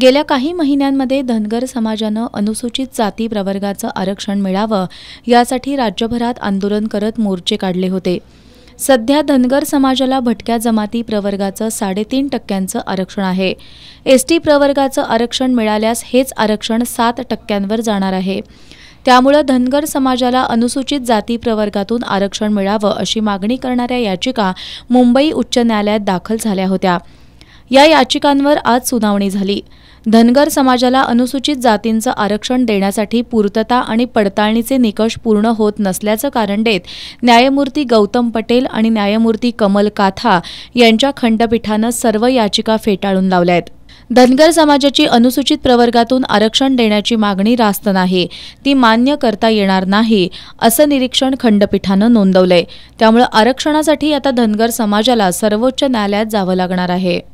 गेल्या काही महिन्यांमध्ये धनगर समाजानं अनुसूचित जाती प्रवर्गाचं आरक्षण मिळावं यासाठी राज्यभरात आंदोलन करत मोर्चे काढले होते सध्या धनगर समाजाला भटक्या जमाती प्रवर्गाचं साडेतीन टक्क्यांचं आरक्षण आहे एस टी प्रवर्गाचं आरक्षण मिळाल्यास हेच आरक्षण सात टक्क्यांवर जाणार आहे त्यामुळं धनगर समाजाला अनुसूचित जाती प्रवर्गातून आरक्षण मिळावं अशी मागणी करणाऱ्या याचिका मुंबई उच्च न्यायालयात दाखल झाल्या होत्या या याचिकांवर आज सुनावणी झाली धनगर समाजाला अनुसूचित जातींचं आरक्षण देण्यासाठी पूर्तता आणि पडताळणीचे निकष पूर्ण होत नसल्याचं कारण देत न्यायमूर्ती गौतम पटेल आणि न्यायमूर्ती कमल काथा यांच्या खंडपीठानं सर्व याचिका फेटाळून लावल्या आहेत धनगर समाजाची अनुसूचित प्रवर्गातून आरक्षण देण्याची मागणी रास्त नाही ती मान्य करता येणार नाही असं निरीक्षण खंडपीठानं नोंदवलंय त्यामुळे आरक्षणासाठी आता धनगर समाजाला सर्वोच्च न्यायालयात जावं लागणार आहे